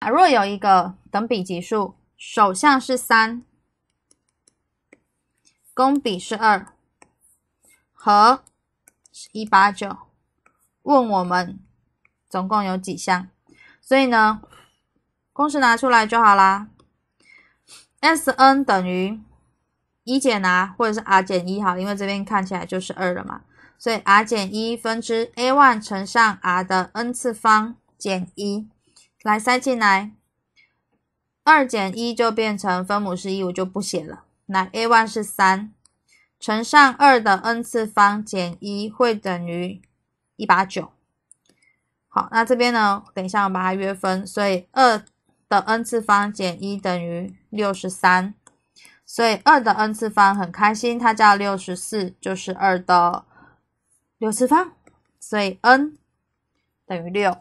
啊，若有一个等比级数，首项是三，公比是二，和是一八九，问我们总共有几项？所以呢，公式拿出来就好啦。S n 等于一减 r，或者是 r 减一哈，因为这边看起来就是二了嘛，所以 r 减一分之 a one 乘上 r 的 n 次方减一。来塞进来，二减一就变成分母是一，我就不写了。来，a1 是三，乘上二的 n 次方减一会等于一八九。好，那这边呢，等一下我把它约分，所以二的 n 次方减一等于六十三，所以二的 n 次方很开心，它叫六十四，就是二的六次方，所以 n 等于六。